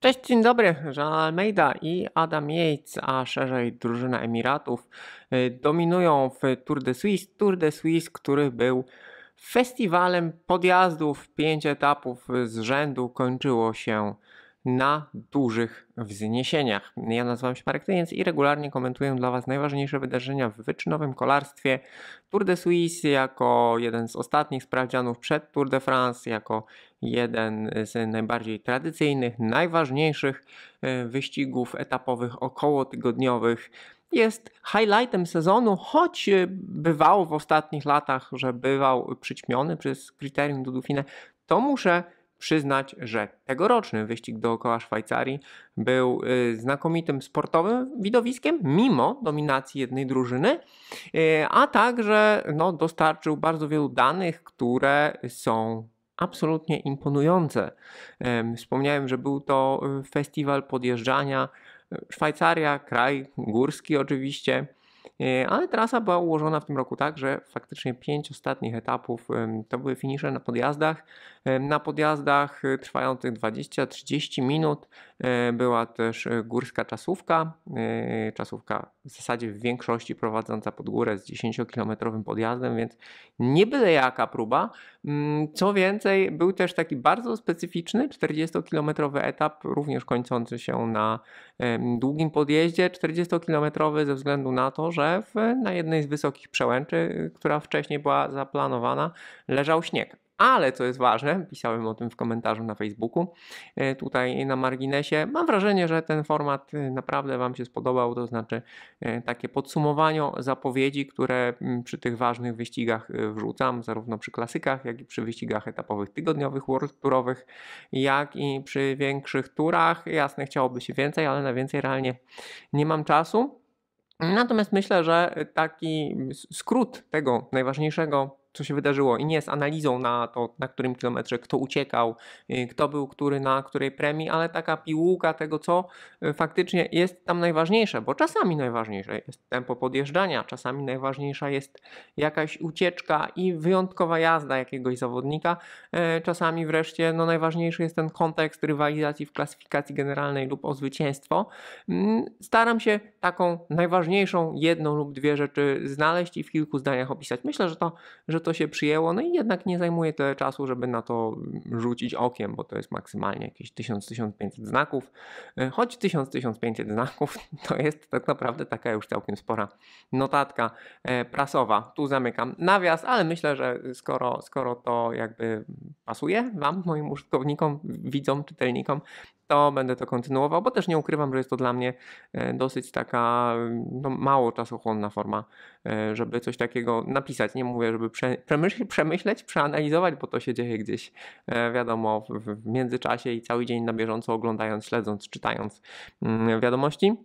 Cześć, dzień dobry. Jean Almeida i Adam Yates, a szerzej drużyna Emiratów y, dominują w Tour de Suisse. Tour de Suisse, który był festiwalem podjazdów, pięć etapów z rzędu kończyło się na dużych wzniesieniach. Ja nazywam się Marek Tyniec i regularnie komentuję dla Was najważniejsze wydarzenia w wyczynowym kolarstwie. Tour de Suisse jako jeden z ostatnich sprawdzianów przed Tour de France, jako jeden z najbardziej tradycyjnych, najważniejszych e, wyścigów etapowych okołotygodniowych jest highlightem sezonu, choć e, bywało w ostatnich latach, że bywał przyćmiony przez kryterium do Dauphine, to muszę przyznać, że tegoroczny wyścig dookoła Szwajcarii był y, znakomitym sportowym widowiskiem, mimo dominacji jednej drużyny, y, a także no, dostarczył bardzo wielu danych, które są absolutnie imponujące. Wspomniałem, że był to y, festiwal podjeżdżania. Szwajcaria, kraj górski oczywiście, E, ale trasa była ułożona w tym roku tak, że faktycznie pięć ostatnich etapów to były finisze na podjazdach. Na podjazdach e, trwających 20-30 minut e, była też górska czasówka. Czasówka w zasadzie w większości prowadząca pod górę z 10-kilometrowym podjazdem, więc nie byle jaka próba. Mm, co więcej, był też taki bardzo specyficzny 40-kilometrowy etap, również kończący się na długim podjeździe 40-kilometrowy ze względu na to, że w, na jednej z wysokich przełęczy, y, która wcześniej była zaplanowana, leżał śnieg ale co jest ważne, pisałem o tym w komentarzu na Facebooku, e, tutaj na marginesie, mam wrażenie, że ten format e, naprawdę Wam się spodobał, to znaczy e, takie podsumowanie zapowiedzi, które mm, przy tych ważnych wyścigach wrzucam, zarówno przy klasykach, jak i przy wyścigach etapowych tygodniowych, world tourowych, jak i przy większych turach. Jasne, chciałoby się więcej, ale na więcej realnie nie mam czasu. Natomiast myślę, że taki skrót tego najważniejszego co się wydarzyło i nie z analizą na to, na którym kilometrze kto uciekał, y, kto był który na której premii, ale taka piłka tego, co y, faktycznie jest tam najważniejsze, bo czasami najważniejsze jest tempo podjeżdżania, czasami najważniejsza jest jakaś ucieczka i wyjątkowa jazda jakiegoś zawodnika, e, czasami wreszcie no, najważniejszy jest ten kontekst rywalizacji w klasyfikacji generalnej lub o zwycięstwo. Mm, staram się taką najważniejszą jedną lub dwie rzeczy znaleźć i w kilku zdaniach opisać. Myślę, że to, że że to się przyjęło, no i jednak nie zajmuje tyle czasu, żeby na to rzucić okiem, bo to jest maksymalnie jakieś 1000-1500 znaków. E, choć 1000-1500 znaków to jest tak naprawdę taka już całkiem spora notatka e, prasowa. Tu zamykam nawias, ale myślę, że skoro, skoro to jakby pasuje Wam, moim użytkownikom, widzom, czytelnikom, to będę to kontynuował, bo też nie ukrywam, że jest to dla mnie e, dosyć taka mm, no, mało czasochłonna forma, e, żeby coś takiego napisać. Nie mówię, żeby przemyśleć, przeanalizować, bo to się dzieje gdzieś, e, wiadomo, w międzyczasie i cały dzień na bieżąco oglądając, śledząc, czytając mm, wiadomości.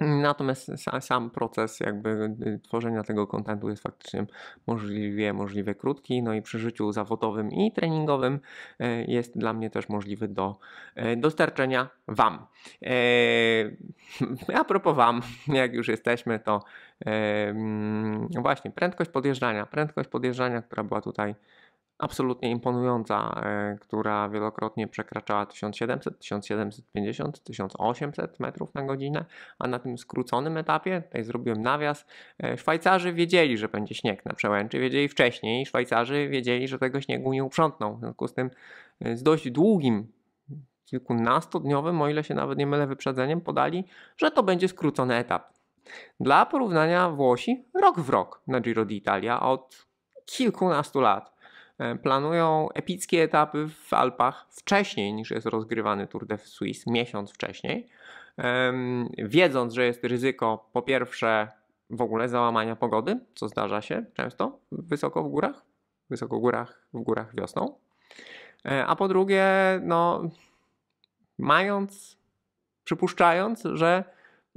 Natomiast sam proces jakby y, y, tworzenia tego kontentu jest faktycznie możliwie, możliwie krótki, no i przy życiu zawodowym i treningowym e, jest dla mnie też możliwy do e, dostarczenia Wam. E, a propos Wam, jak już jesteśmy, to mm, właśnie prędkość podjeżdżania, prędkość podjeżdżania, która była tutaj absolutnie imponująca, e, która wielokrotnie przekraczała 1700, 1750, 1800 metrów na godzinę, a na tym skróconym etapie, tutaj zrobiłem nawias, e, Szwajcarzy wiedzieli, że będzie śnieg na przełęczy, wiedzieli wcześniej, Szwajcarzy wiedzieli, że tego śniegu nie uprzątną, w związku z tym e, z dość długim kilkunastodniowym, o ile się nawet nie mylę, wyprzedzeniem podali, że to będzie skrócony etap. Dla porównania Włosi rok w rok na Giro d'Italia od kilkunastu lat E, planują epickie etapy w Alpach wcześniej niż jest rozgrywany Tour de Suisse, miesiąc wcześniej, wiedząc, że jest ryzyko po pierwsze w ogóle załamania pogody, co zdarza się często wysoko w górach, wysoko w górach, w górach wiosną, e, a po drugie, no, mając, przypuszczając, że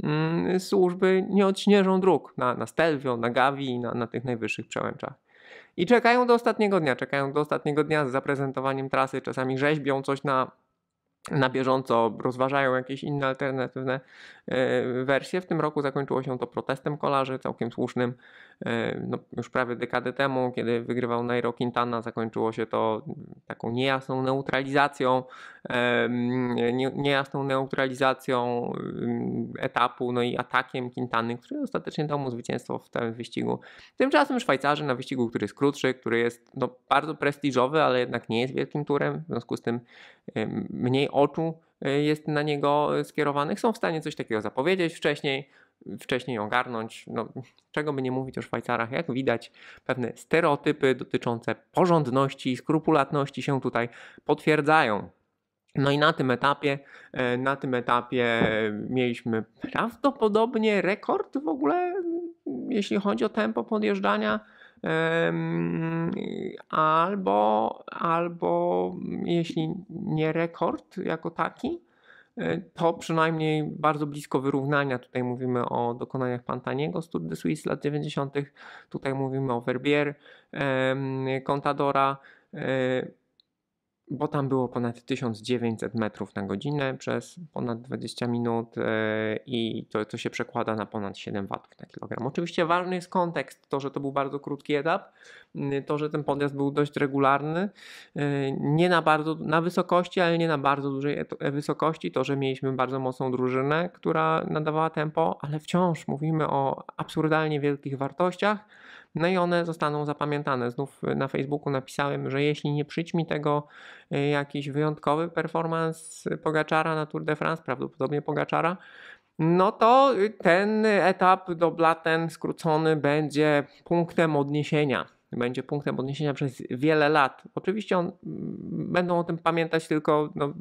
mm, służby nie odśnieżą dróg na, na Stelvio, na Gavi, na, na tych najwyższych przełęczach i czekają do ostatniego dnia, czekają do ostatniego dnia z zaprezentowaniem trasy, czasami rzeźbią coś na na bieżąco rozważają jakieś inne alternatywne e, wersje. W tym roku zakończyło się to protestem kolarzy, całkiem słusznym. E, no, już prawie dekadę temu, kiedy wygrywał Nairo Quintana, zakończyło się to taką niejasną neutralizacją, e, niejasną neutralizacją etapu, no i atakiem Quintany, który ostatecznie dał mu zwycięstwo w tym wyścigu. Tymczasem Szwajcarzy na wyścigu, który jest krótszy, który jest no, bardzo prestiżowy, ale jednak nie jest wielkim turem, w związku z tym mniej oczu e, jest na niego e, skierowanych, są w stanie coś takiego zapowiedzieć wcześniej, wcześniej ogarnąć. No, czego by nie mówić o Szwajcarach, jak widać, pewne stereotypy dotyczące porządności i skrupulatności się tutaj potwierdzają. No i na tym etapie, e, na tym etapie mieliśmy prawdopodobnie rekord w ogóle, jeśli chodzi o tempo podjeżdżania albo, albo jeśli nie rekord jako taki, e, to przynajmniej bardzo blisko wyrównania. Tutaj mówimy o dokonaniach Pantaniego z Tour de Suisse lat 90., tutaj mówimy o Verbier, Contadora e, bo tam było ponad 1900 metrów na godzinę przez ponad 20 minut e, i to, to się przekłada na ponad 7 watów na kilogram. Oczywiście ważny jest kontekst, to, że to był bardzo krótki etap, Y, to, że ten podjazd był dość regularny, y, nie na bardzo, na wysokości, ale nie na bardzo dużej e, wysokości, to, że mieliśmy bardzo mocną drużynę, która nadawała tempo, ale wciąż mówimy o absurdalnie wielkich wartościach, no i one zostaną zapamiętane. Znów na Facebooku napisałem, że jeśli nie przyćmi tego y, jakiś wyjątkowy performance Pogaczara na Tour de France, prawdopodobnie Pogaczara, no to ten etap do Blaten skrócony będzie punktem odniesienia będzie punktem odniesienia przez wiele lat. Oczywiście on, mm, będą o tym pamiętać tylko no,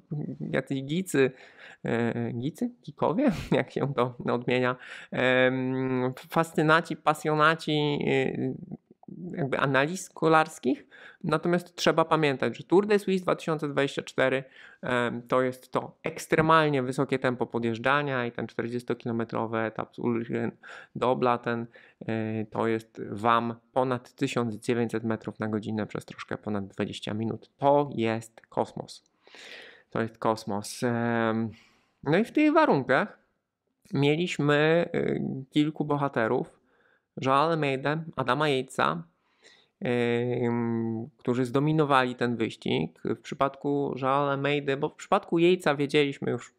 jacyś gicy, e, gicy, gikowie, jak się to odmienia, e, fascynaci, pasjonaci y, jakby analiz kolarskich. Natomiast trzeba pamiętać, że Tour de Suisse 2024 to jest to ekstremalnie wysokie tempo podjeżdżania i ten 40-kilometrowy etap z Ulryn do ten y, to jest Wam ponad 1900 metrów na godzinę przez troszkę ponad 20 minut. To jest kosmos. To jest kosmos. No i w tych warunkach mieliśmy y, kilku bohaterów, Joel Almeida, Adama Jejca, którzy zdominowali ten wyścig. W przypadku Joao Mejdy, bo w przypadku Jejca wiedzieliśmy już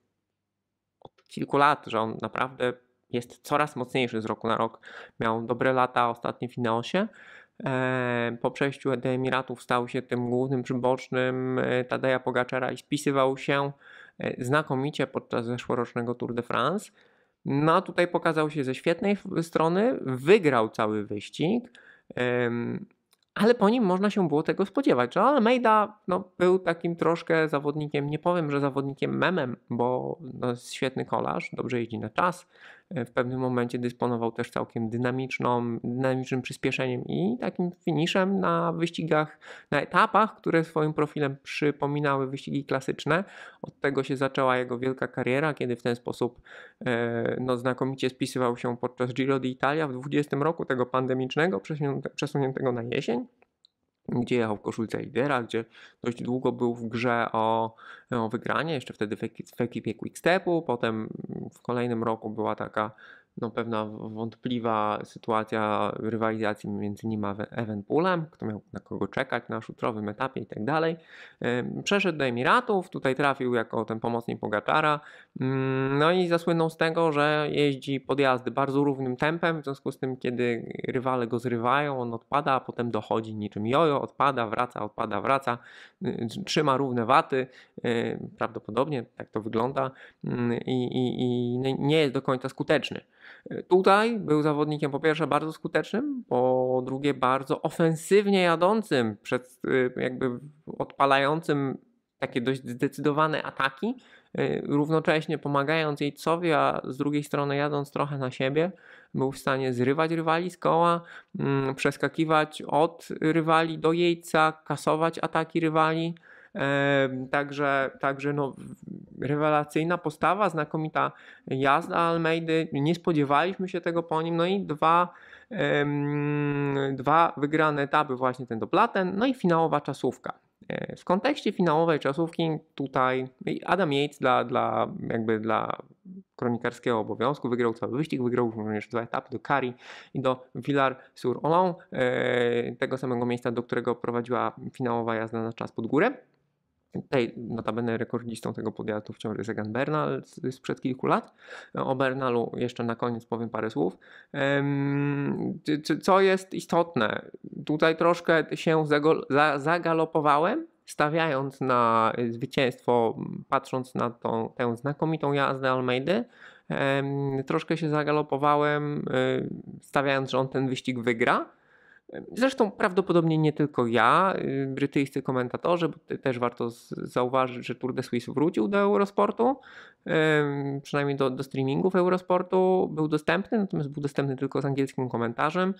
od kilku lat, że on naprawdę jest coraz mocniejszy z roku na rok. Miał dobre lata ostatnie w Ineosie. Po przejściu do Emiratów stał się tym głównym przybocznym e, Tadeja Pogaczera i spisywał się e, znakomicie podczas zeszłorocznego Tour de France. No a tutaj pokazał się ze świetnej strony, wygrał cały wyścig ale po nim można się było tego spodziewać, że Almeida no, był takim troszkę zawodnikiem, nie powiem, że zawodnikiem memem, bo no, jest świetny kolarz, dobrze jeździ na czas, E, w pewnym momencie dysponował też całkiem dynamiczną, dynamicznym przyspieszeniem i takim finiszem na wyścigach, na etapach, które swoim profilem przypominały wyścigi klasyczne. Od tego się zaczęła jego wielka kariera, kiedy w ten sposób e, no, znakomicie spisywał się podczas Giro d'Italia w 20 roku, tego pandemicznego, przesuniętego na jesień gdzie jechał w koszulce lidera, gdzie dość długo był w grze o, o wygranie, jeszcze wtedy w, ekipie Quickstepu, potem w kolejnym roku była taka no, pewna wątpliwa sytuacja rywalizacji między nim a Evenpoolem, kto miał na kogo czekać na szutrowym etapie i tak dalej. Przeszedł do Emiratów, tutaj trafił jako ten pomocnik Pogaczara, mm, no i zasłynął z tego, że jeździ podjazdy bardzo równym tempem, w związku z tym, kiedy rywale go zrywają, on odpada, a potem dochodzi niczym jojo, odpada, wraca, odpada, wraca, y, trzyma równe waty, y, prawdopodobnie tak to wygląda mm, i, i, i nie jest do końca skuteczny. E, tutaj był zawodnikiem po pierwsze bardzo skutecznym, po drugie bardzo ofensywnie jadącym, przed, e, jakby odpalającym takie dość zdecydowane ataki, e, równocześnie pomagając jejcowi, a z drugiej strony jadąc trochę na siebie, był w stanie zrywać rywali z koła, mm, przeskakiwać od rywali do jejca, kasować ataki rywali. Także, także no, rewelacyjna postawa, znakomita jazda Almeidy. Nie spodziewaliśmy się tego po nim. No i dwa, dwa wygrane etapy, właśnie ten do no i finałowa czasówka. E, w kontekście finałowej czasówki tutaj Adam Yates dla, dla, jakby dla kronikarskiego obowiązku wygrał cały wyścig, wygrał również dwa etapy do Cari i do Villar-sur-Olon, e, tego samego miejsca, do którego prowadziła finałowa jazda na czas pod górę tej, notabene rekordzistą tego podjazdu wciąż jest Egan Bernal sprzed kilku lat. O Bernalu jeszcze na koniec powiem parę słów. Co jest istotne, tutaj troszkę się zagalopowałem, stawiając na y, zwycięstwo, patrząc na tą, tę znakomitą jazdę Almeidy. Troszkę się zagalopowałem, y, stawiając, że on ten wyścig wygra. Zresztą prawdopodobnie nie tylko ja, y, brytyjscy komentatorzy, bo też warto zauważyć, że Tour de Suisse wrócił do Eurosportu, przynajmniej do, do streamingów Eurosportu, był dostępny, natomiast był dostępny tylko z angielskim komentarzem,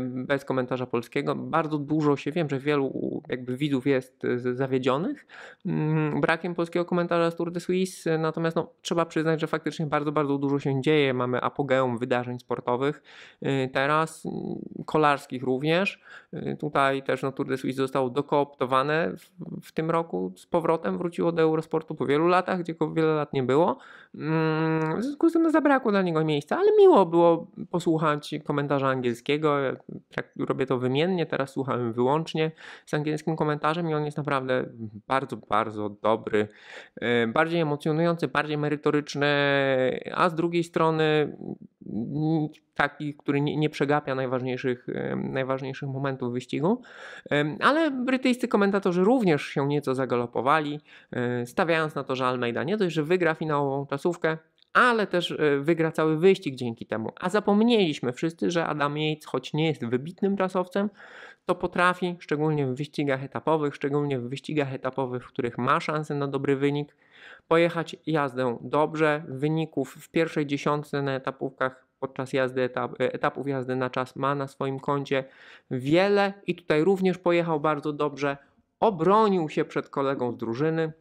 bez komentarza polskiego. Bardzo dużo się wiem, że wielu jakby widzów jest y, zawiedzionych mm, brakiem polskiego komentarza z Tour de Suisse, natomiast no, trzeba przyznać, że faktycznie bardzo, bardzo dużo się dzieje. Mamy apogeum wydarzeń sportowych y, teraz, mm, kolarskich również. Y, tutaj też no, Tour de Suisse zostało dokooptowane w, w tym roku. Z powrotem wróciło do Eurosportu po wielu latach, gdzie go wiele lat nie było. Mm, w związku z tym no, zabrakło dla niego miejsca, ale miło było posłuchać komentarza angielskiego. Jak robię to wymiennie, teraz słuchałem wyłącznie z angielskim komentarzem i on jest naprawdę bardzo, bardzo dobry. Y, bardziej emocjonujący, bardziej merytoryczny, a z drugiej strony taki, który nie, nie przegapia najważniejszych najważniejszych momentów wyścigu. Ale brytyjscy komentatorzy również się nieco zagalopowali, e, stawiając na to, że Almeida nie dość, że wygra finałową czasówkę, ale też e, wygra cały wyścig dzięki temu. A zapomnieliśmy wszyscy, że Adam Yates, choć nie jest wybitnym czasowcem, to potrafi, szczególnie w wyścigach etapowych, szczególnie w wyścigach etapowych, w których ma szansę na dobry wynik, pojechać jazdę dobrze, wyników w pierwszej dziesiątce na etapówkach podczas jazdy etap, e, etapów jazdy na czas ma na swoim koncie wiele i tutaj również pojechał bardzo dobrze, obronił się przed kolegą z drużyny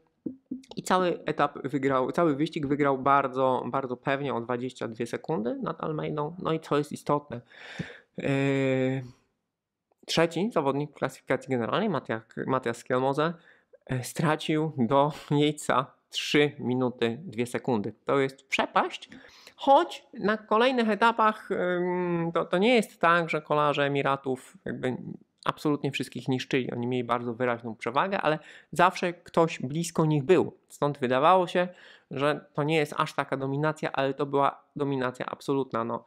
i cały etap wygrał, cały wyścig wygrał bardzo, bardzo pewnie o 22 sekundy nad Almeidą. No i co jest istotne, yy, trzeci zawodnik w klasyfikacji generalnej, Matias, Matias e, stracił do miejsca 3 minuty 2 sekundy. To jest przepaść, choć na kolejnych etapach to, to nie jest tak, że kolarze Emiratów jakby absolutnie wszystkich niszczyli. Oni mieli bardzo wyraźną przewagę, ale zawsze ktoś blisko nich był. Stąd wydawało się, że to nie jest aż taka dominacja, ale to była dominacja absolutna. No,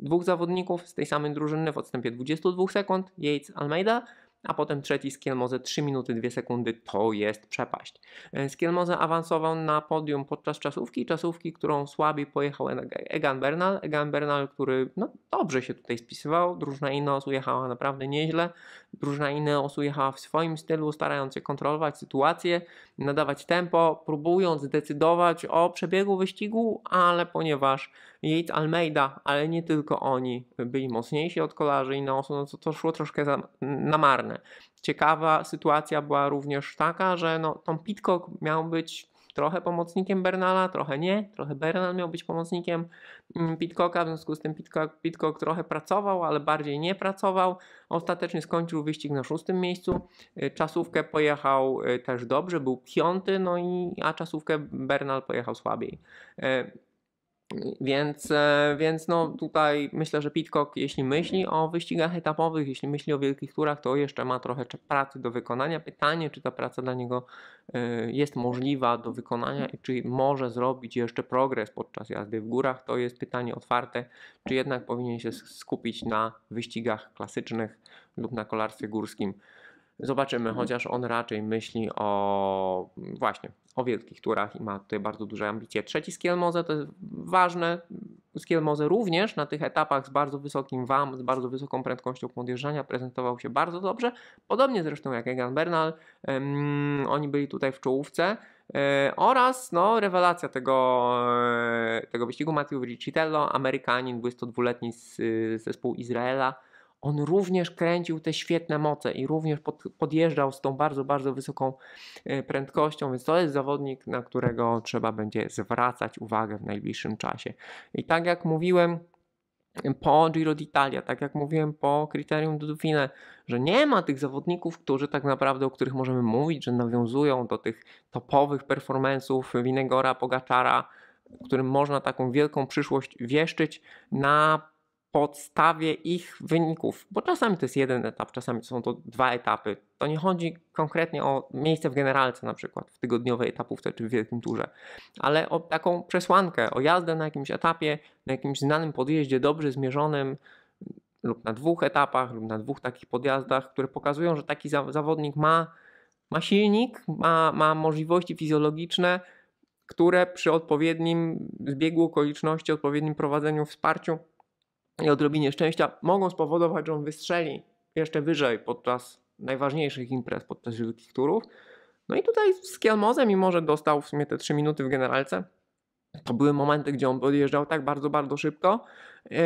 dwóch zawodników z tej samej drużyny w odstępie 22 sekund, Yates Almeida, a potem trzeci z 3 minuty 2 sekundy to jest przepaść. E, z awansował na podium podczas czasówki, czasówki, którą słabiej pojechał Egan Bernal. Egan Bernal, który no, dobrze się tutaj spisywał, drużyna Ineos ujechała naprawdę nieźle, drużyna Ineos ujechała w swoim stylu, starając się kontrolować sytuację, nadawać tempo, próbując decydować o przebiegu wyścigu, ale ponieważ Yates Almeida, ale nie tylko oni byli mocniejsi od kolarzy Ineosu, no to, to szło troszkę za, na marne zmiany. Ciekawa sytuacja była również taka, że no, Tom Pitcock miał być trochę pomocnikiem Bernala, trochę nie, trochę Bernal miał być pomocnikiem mm, Pitcocka, w związku z tym Pitcock, Pitcock trochę pracował, ale bardziej nie pracował. Ostatecznie skończył wyścig na szóstym miejscu. Y, czasówkę pojechał y, też dobrze, był piąty, no i, a czasówkę Bernal pojechał słabiej. Y, więc, e, więc no tutaj myślę, że Pitcock, jeśli myśli o wyścigach etapowych, jeśli myśli o wielkich turach, to jeszcze ma trochę pracy do wykonania. Pytanie, czy ta praca dla niego e, jest możliwa do wykonania i czy może zrobić jeszcze progres podczas jazdy w górach, to jest pytanie otwarte, czy jednak powinien się skupić na wyścigach klasycznych lub na kolarstwie górskim. Zobaczymy, mhm. chociaż on raczej myśli o właśnie o wielkich turach i ma tutaj bardzo duże ambicje. Trzeci Skielmoze to jest ważne. Skielmoze również na tych etapach z bardzo wysokim WAM, z bardzo wysoką prędkością podjeżdżania prezentował się bardzo dobrze. Podobnie zresztą jak Egan Bernal. Um, oni byli tutaj w czołówce. E, oraz no, rewelacja tego, e, tego wyścigu Matthew Ricitello, Amerykanin, 22-letni z, z e, zespołu Izraela on również kręcił te świetne moce i również pod, podjeżdżał z tą bardzo, bardzo wysoką e, prędkością, więc to jest zawodnik, na którego trzeba będzie zwracać uwagę w najbliższym czasie. I tak jak mówiłem, po Giro d'Italia, tak jak mówiłem po kryterium do Dauphine, że nie ma tych zawodników, którzy tak naprawdę, o których możemy mówić, że nawiązują do tych topowych performance'ów Winegora, Pogaczara, którym można taką wielką przyszłość wieszczyć na podstawie ich wyników, bo czasami to jest jeden etap, czasami są to dwa etapy. To nie chodzi konkretnie o miejsce w generalce, na przykład w tygodniowej etapówce czy w wielkim turze, ale o taką przesłankę, o jazdę na jakimś etapie, na jakimś znanym podjeździe dobrze zmierzonym mm, lub na dwóch etapach, lub na dwóch takich podjazdach, które pokazują, że taki zawodnik ma, ma silnik, ma, ma możliwości fizjologiczne, które przy odpowiednim zbiegu okoliczności, odpowiednim prowadzeniu, wsparciu i odrobinie szczęścia mogą spowodować, że on wystrzeli jeszcze wyżej podczas najważniejszych imprez, podczas wielkich turów. No i tutaj z Kielmozem, mimo że dostał w sumie te 3 minuty w generalce, to były momenty, gdzie on podjeżdżał tak bardzo, bardzo szybko. Yy,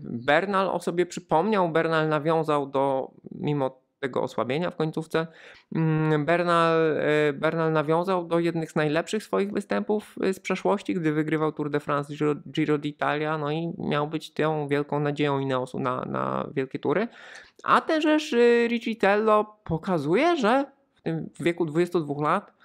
Bernal o sobie przypomniał, Bernal nawiązał do, mimo tego osłabienia w końcówce, mm, Bernal, e, Bernal nawiązał do jednych z najlepszych swoich występów e, z przeszłości, gdy wygrywał Tour de France Giro, Giro d'Italia, no i miał być tą wielką nadzieją Ineosu na, na wielkie tury. A też e, Ricitello pokazuje, że w tym wieku 22 lat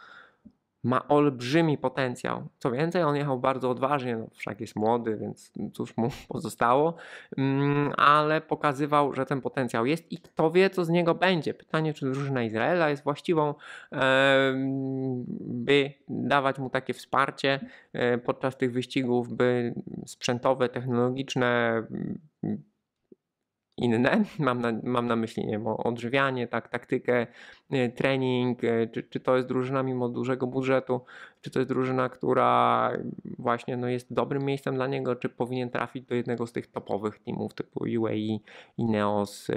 ma olbrzymi potencjał. Co więcej, on jechał bardzo odważnie, no, wszak jest młody, więc cóż mu pozostało, mm, ale pokazywał, że ten potencjał jest i kto wie, co z niego będzie. Pytanie, czy drużyna Izraela jest właściwą, by dawać mu takie wsparcie e, podczas tych wyścigów, by sprzętowe, technologiczne, mm, inne. Mam na, mam na myśli nie odżywianie, tak, taktykę, y, trening, y, czy, czy to jest drużyna mimo dużego budżetu, czy to jest drużyna, która właśnie no, jest dobrym miejscem dla niego, czy powinien trafić do jednego z tych topowych teamów typu UAE, Ineos,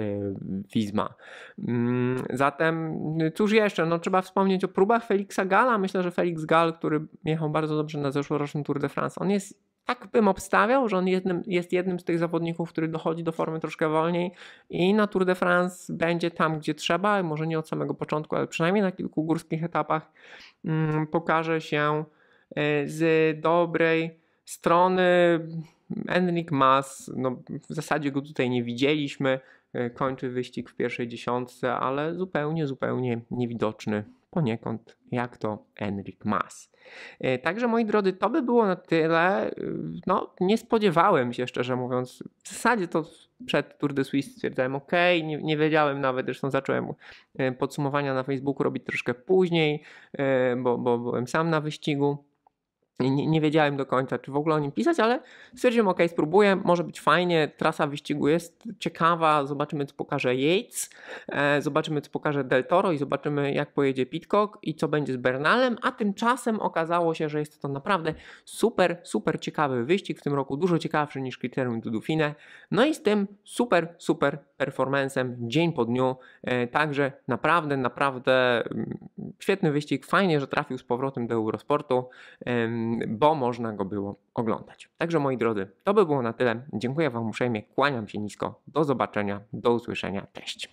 Visma. Y, mm, zatem cóż jeszcze, no, trzeba wspomnieć o próbach Felixa Gala. Myślę, że Felix Gal, który jechał bardzo dobrze na zeszłorocznym Tour de France, on jest tak bym obstawiał, że on jednym, jest jednym z tych zawodników, który dochodzi do formy troszkę wolniej i na Tour de France będzie tam, gdzie trzeba, może nie od samego początku, ale przynajmniej na kilku górskich etapach mm, pokaże się y, z dobrej strony. Enric Mas, no w zasadzie go tutaj nie widzieliśmy, y, kończy wyścig w pierwszej dziesiątce, ale zupełnie, zupełnie niewidoczny poniekąd, jak to Enric Mas. E, także moi drodzy, to by było na tyle. E, no, nie spodziewałem się, szczerze mówiąc. W zasadzie to przed Tour de Suisse stwierdzałem, ok, nie, nie wiedziałem nawet, zresztą zacząłem e, podsumowania na Facebooku robić troszkę później, bo, bo byłem sam na wyścigu nie, nie, wiedziałem do końca, czy w ogóle o nim pisać, ale stwierdziłem, ok, spróbuję, może być fajnie, trasa wyścigu jest ciekawa, zobaczymy co pokaże Yates, e, zobaczymy co pokaże Del Toro i zobaczymy jak pojedzie Pitcock i co będzie z Bernalem, a tymczasem okazało się, że jest to naprawdę super, super ciekawy wyścig w tym roku, dużo ciekawszy niż Criterium du Dauphine, no i z tym super, super performancem dzień po dniu, e, także naprawdę, naprawdę mm, świetny wyścig, fajnie, że trafił z powrotem do Eurosportu, e, bo można go było oglądać. Także moi drodzy, to by było na tyle. Dziękuję Wam uprzejmie, kłaniam się nisko. Do zobaczenia, do usłyszenia. Cześć.